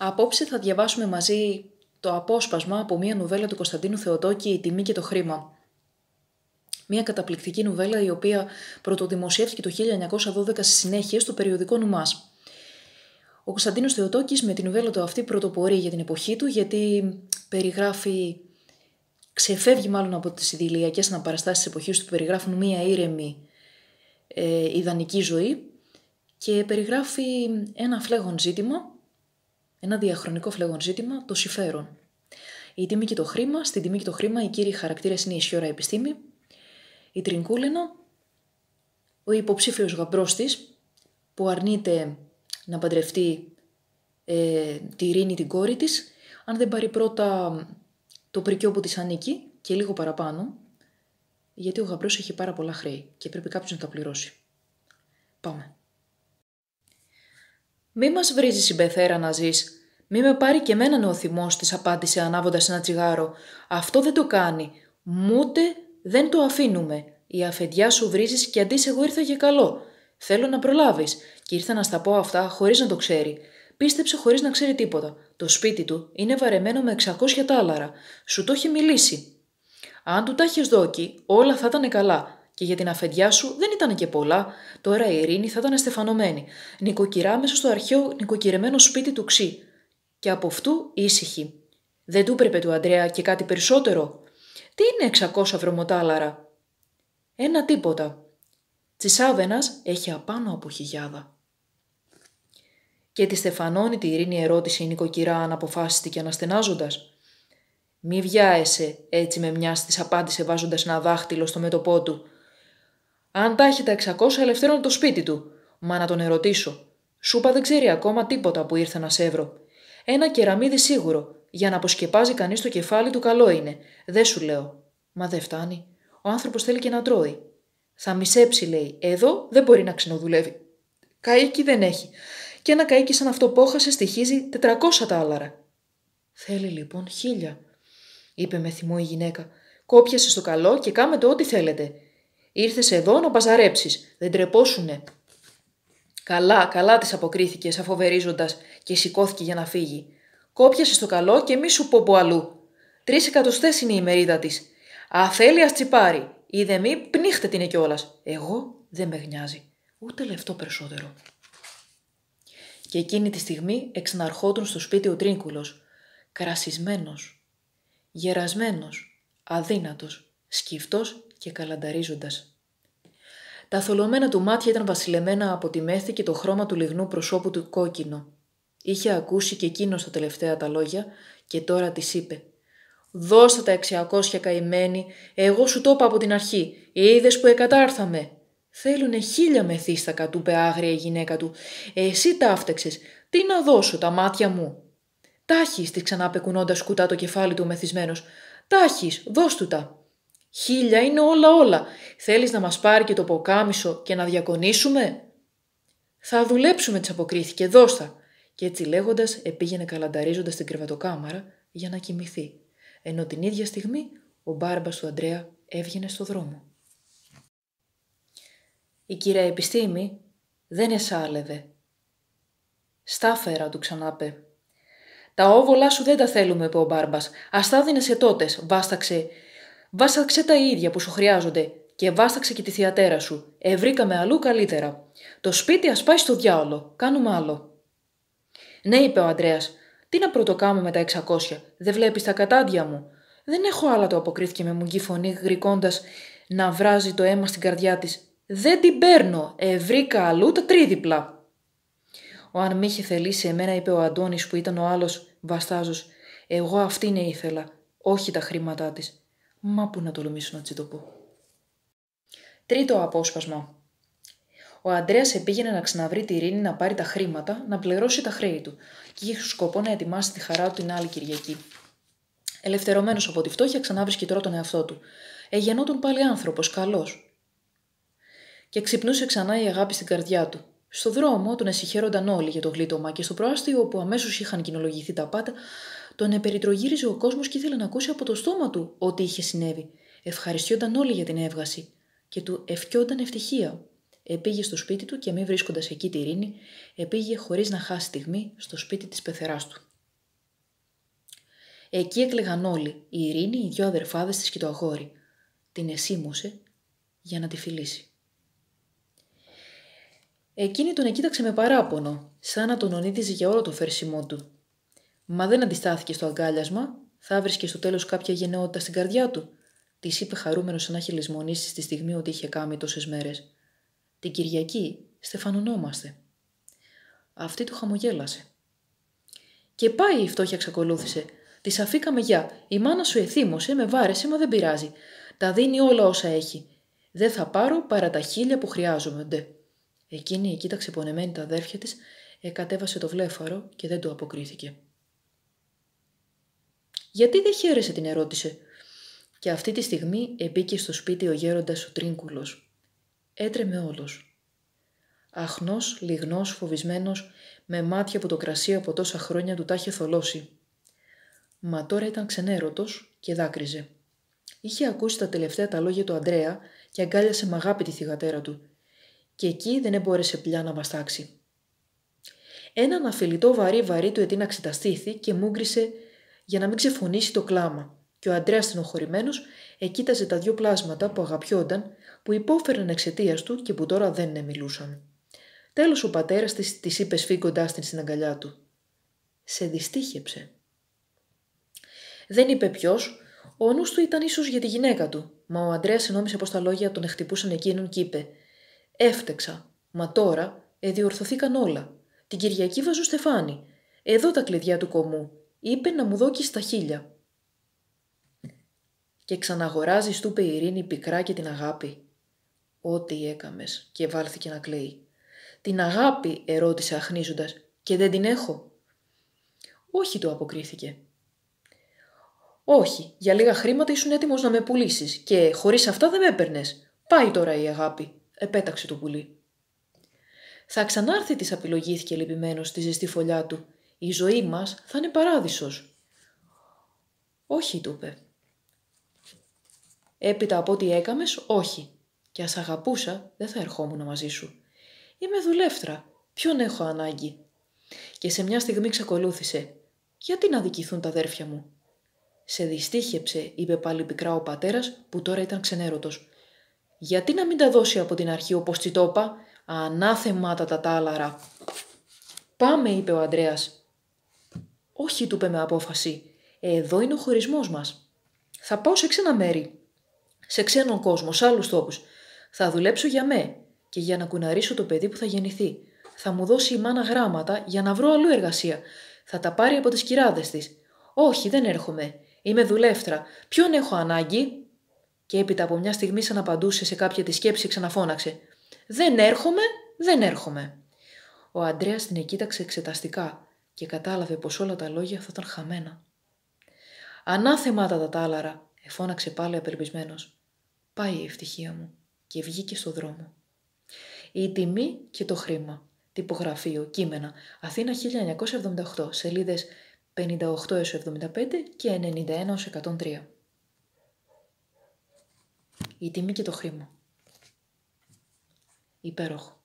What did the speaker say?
Απόψε θα διαβάσουμε μαζί το απόσπασμα από μια νουβέλα του Κωνσταντίνου Θεοτόκη «Η τιμή και το χρήμα». Μια καταπληκτική νουβέλα η οποία πρωτοδημοσιεύτηκε το 1912 στη συνέχεια στο περιοδικό Νουμάς. Ο Κωνσταντίνος Θεοτόκης με την νουβέλα του αυτή πρωτοπορεί για την εποχή του γιατί περιγράφει ξεφεύγει μάλλον από τις ιδηλιακές αναπαραστάσεις της εποχής του που περιγράφουν μία ήρεμη ε, ιδανική ζωή και περιγράφει ένα φλέγον ζήτημα ένα διαχρονικό φλεγόν ζήτημα, το συμφέρον. Η τιμή και το χρήμα. Στην τιμή και το χρήμα οι κύριοι χαρακτήρες είναι η σιώρα επιστήμη, η τρινκούλενα, ο υποψήφιος γαμπρός της, που αρνείται να παντρευτεί ε, τη Ειρήνη την κόρη της, αν δεν πάρει πρώτα το πρικιό που της ανήκει και λίγο παραπάνω, γιατί ο γαμπρός έχει πάρα πολλά χρέη και πρέπει κάποιος να τα πληρώσει. Πάμε. Μη μας βρίζεις η Μπεθέρα να ζεις. Μη με πάρει και μένα ο θυμός της, απάντησε ανάβοντας ένα τσιγάρο. Αυτό δεν το κάνει. Μούτε δεν το αφήνουμε. Η αφεντιά σου βρίζεις και αντί εγώ ήρθα για καλό. Θέλω να προλάβεις. Και ήρθα να στα πω αυτά χωρίς να το ξέρει. Πίστεψε χωρίς να ξέρει τίποτα. Το σπίτι του είναι βαρεμένο με 600 τάλαρα. Σου το έχει μιλήσει. Αν του τα έχεις δόκι, όλα θα ήταν καλά. Και για την αφεντιά σου δεν ήταν και πολλά. Τώρα η Ειρήνη θα ήταν στεφανωμένη. Νοικοκυρά μέσα στο αρχαίο νοικοκυρεμένο σπίτι του Ξή. Και από αυτού ήσυχη. Δεν του έπρεπε του Αντρέα και κάτι περισσότερο. Τι είναι 600 βρωμοτάλαρα. Ένα τίποτα. Τσισάβενα έχει απάνω από χιλιάδα. Και τη στεφανώνει τη ειρήνη ερώτηση η νοικοκυρά αναποφάσιστη και αναστενάζοντας. «Μη βιάεσαι», έτσι με μιας της απάντησε βάζοντας ένα δάχτυλο στο μέτωπό του. Αν τα έχει τα 600, ελευθέρωνε το σπίτι του. Μα να τον ερωτήσω. Σούπα δεν ξέρει ακόμα τίποτα που ήρθε να σε βρω. Ένα κεραμίδι σίγουρο. Για να αποσκεπάζει κανείς το κεφάλι του, καλό είναι. Δεν σου λέω. Μα δεν φτάνει. Ο άνθρωπος θέλει και να τρώει. Θα μισέψει, λέει. Εδώ δεν μπορεί να ξενοδουλεύει. Καίκι δεν έχει. Και ένα καίκι σαν αυτό που έχασε στοιχίζει 400 τάλαρα. Θέλει λοιπόν χίλια, είπε με θυμό η γυναίκα. Κόπιασε στο καλό και κάμε το ό,τι θέλετε. Ήρθες εδώ να παζαρέψεις. Δεν τρεπόσουνε. Καλά, καλά τη αποκρίθηκες, αφοβερίζοντας και σηκώθηκε για να φύγει. Κόπιασε στο καλό και μη σου πω που αλλού. Τρεις εκατοστές είναι η μερίδα της. Αθέλεια τσιπάρει. Είδε μη, πνίχτε την κιόλα. Εγώ δεν με γνιάζει. Ούτε λεφτό περισσότερο. Και εκείνη τη στιγμή εξαναρχόταν στο σπίτι ο Τρίνκουλος. Κρασισμένος, γερασμένος, αδύνατος, σκυφτός και καλανταρίζοντας. Τα θολωμένα του μάτια ήταν βασιλεμένα από τη μέθη και το χρώμα του λιγνού προσώπου του κόκκινο. Είχε ακούσει και εκείνος τα τελευταία τα λόγια και τώρα της είπε «Δώστε τα εξιακόσια καημένη, εγώ σου το είπα από την αρχή, είδες που εκατάρθαμε». Θέλουνε χίλια μεθύστακα, του είπε άγρια η γυναίκα του. Εσύ τα άφτεξες. Τι να δώσω, τα μάτια μου. Τάχεις, της ξανά κουτά το κεφάλι του μεθισμένο. Τάχεις, δώσ' τα. Χίλια είναι όλα όλα. Θέλεις να μας πάρει και το ποκάμισο και να διακονήσουμε. Θα δουλέψουμε της αποκρίθηκε, δώστα. Και έτσι λέγοντας επήγαινε καλανταρίζοντας την κρεβατοκάμαρα για να κοιμηθεί. Ενώ την ίδια στιγμή ο μπάρμπας του Αντρέα έβγαινε στο δρόμο. Η κυρία Επιστήμη δεν εσάλευε. «Στάφερα», του ξανάπε. «Τα όβολά σου δεν τα θέλουμε», είπε ο μπάρμπας. «Ας τα σε τότες», βάσταξε Βάσταξε τα ίδια που σου χρειάζονται και βάσταξε και τη θεατέρα σου. Ευρήκαμε αλλού καλύτερα. Το σπίτι ας πάει στο διάολο. Κάνουμε άλλο. Ναι, είπε ο Αντρέα, τι να πρωτοκάμω με τα 600. Δεν βλέπεις τα κατάντια μου. Δεν έχω άλλα, το αποκρίθηκε με μουγγή φωνή, γρικώντα να βράζει το αίμα στην καρδιά της. Δεν την παίρνω. Ευρήκα αλλού τα τρίδιπλα. Ο αν μ' είχε θελήσει εμένα, είπε ο Αντώνης που ήταν ο άλλος βαστάζος. Εγώ αυτήν ήθελα, όχι τα χρήματά της. Μα που να τολμήσω να το πω. Τρίτο απόσπασμα. Ο Αντρέα επήγαινε να ξαναβρει τη Ειρήνη να πάρει τα χρήματα, να πληρώσει τα χρέη του και είχε σκοπό να ετοιμάσει τη χαρά του την άλλη Κυριακή. Ελευθερωμένος από τη φτώχεια, ξανάβρισκε τώρα τον εαυτό του. Εγενόταν πάλι άνθρωπος, καλός. Και ξυπνούσε ξανά η αγάπη στην καρδιά του. Στο δρόμο τον εσυχαίρονταν όλοι για το γλίτωμα και στο προάστιο όπου αμέσως είχαν κοινολογηθεί τα πάντα, τον επεριτρογύριζε ο κόσμος και ήθελε να ακούσει από το στόμα του ό,τι είχε συνέβη. Ευχαριστιόταν όλοι για την έβγαση και του ευχιόταν ευτυχία. Επήγε στο σπίτι του και μη βρίσκοντας εκεί τη Ειρήνη, επήγε χωρίς να χάσει στιγμή στο σπίτι της πεθεράς του. Εκεί έκλεγαν όλοι, η Ειρήνη, οι δυο αδερφάδες της και το αγόρι. Την εσήμωσε για να τη φιλήσει. Εκείνη τον εκείταξε με παράπονο, σαν να τον ονίδιζε για όλο το φέρσιμό του. Μα δεν αντιστάθηκε στο αγκάλιασμα, θα βρίσκε στο τέλος κάποια γενναιότητα στην καρδιά του, της είπε χαρούμενος σαν να έχει λησμονήσει στη στιγμή ότι είχε κάνει τόσες μέρες. Την Κυριακή στεφανωνόμαστε. Αυτή του χαμογέλασε. Και πάει η φτώχεια εξακολούθησε. Της αφήκαμε για. Η μάνα σου εθύμωσε, με βάρεσε, μα δεν πειράζει. Τα δίνει όλα όσα έχει. Δεν θα πάρω παρά τα χίλια που χρειάζομαι. Εκείνη κοίταξε πονεμένη τα αδέρφια της, εκατέβασε το βλέφαρο και δεν του αποκρίθηκε. Γιατί δεν χαίρεσε την ερώτησε. Και αυτή τη στιγμή εμπήκε στο σπίτι ο γέροντας ο Τρίγκουλος. Έτρεμε όλος. Αχνός, λιγνός, φοβισμένος, με μάτια που το κρασί από τόσα χρόνια του τα είχε θολώσει. Μα τώρα ήταν ξενέρωτος και δάκρυζε. Είχε ακούσει τα τελευταία τα λόγια του Αντρέα και αγκάλιασε με αγάπη τη θυγατέρα του. Και εκεί δεν εμπόρεσε πια να βαστάξει. Έναν αφιλητό βαρύ βαρύ του ετίναξε τα στήθη και μούγκρισε για να μην ξεφωνήσει το κλάμα. Και ο Αντρέας στενοχωρημένος εκείταζε τα δύο πλάσματα που αγαπιόνταν, που υπόφεραν εξαιτίας του και που τώρα δεν εμιλούσαν. Τέλος ο πατέρας της της είπε σφίγγοντάς την στην αγκαλιά του. Σε δυστύχεψε. Δεν είπε ποιος, ο νους του ήταν ίσως για τη γυναίκα του, μα ο Αντρέας συνόμισε πως τα λόγια τον εχτυπούσαν εκείνον και είπε: Έφτεξα, μα τώρα εδιορθωθήκαν όλα. Την Κυριακή βάζω στεφάνι. Εδώ τα κλειδιά του κομμού είπε να μου δώκει τα στα χίλια. Και ξαναγοράζει του είπε η Ειρήνη πικρά και την αγάπη. Ό,τι έκαμες και βάλθηκε να κλαίει. Την αγάπη ερώτησε αχνίζοντας, και δεν την έχω. Όχι του αποκρίθηκε. Όχι, για λίγα χρήματα ήσουν έτοιμος να με πουλήσεις και χωρίς αυτά δεν με έπαιρνες. Πάει τώρα η αγάπη, επέταξε το πουλί. Θα ξανάρθει της απειλογήθηκε λυπημένος στη ζεστή φωλιά του η ζωή μας θα είναι παράδεισος. «Όχι», του είπε. «Έπειτα από ό,τι έκαμες, όχι. Και ας αγαπούσα, δεν θα ερχόμουν μαζί σου. Είμαι δουλεύτρα. Ποιον έχω ανάγκη». Και σε μια στιγμή ξεκολούθησε. «Γιατί να δικηθούν τα αδέρφια μου». «Σε δυστύχεψε», είπε πάλι πικρά ο πατέρας, που τώρα ήταν ξενέρωτος. «Γιατί να μην τα δώσει από την αρχή όπως τσιτόπα, Ανάθεμάτα τα τάλαρα». «Πάμε», είπε ο Αντρέας όχι, του είπε με απόφαση. Εδώ είναι ο χωρισμός μας. Θα πάω σε ξένα μέρη. Σε ξένον κόσμο, σε άλλους τόπους. Θα δουλέψω για μέ και για να κουναρίσω το παιδί που θα γεννηθεί. Θα μου δώσει η μάνα γράμματα για να βρω αλλού εργασία. Θα τα πάρει από τις κυράδες της. Όχι, δεν έρχομαι. Είμαι δουλεύτρα. Ποιον έχω ανάγκη. Και έπειτα από μια στιγμή, σαν απαντούσε σε κάποια τη σκέψη, ξαναφώναξε. Δεν έρχομαι, δεν έρχομαι. Ο Αντρέας την εκείταξε εξεταστικά και κατάλαβε πως όλα τα λόγια θα ήταν χαμένα. «Ανάθεμα τα τάλαρα, εφώναξε πάλι απελπισμένος. «Πάει η ευτυχία μου» και βγήκε στο δρόμο. «Η τιμή και το χρήμα», τυπογραφείο, κείμενα, Αθήνα 1978, σελίδες 58 75 και 91 103. Η τιμή και το χρήμα. Υπέροχο.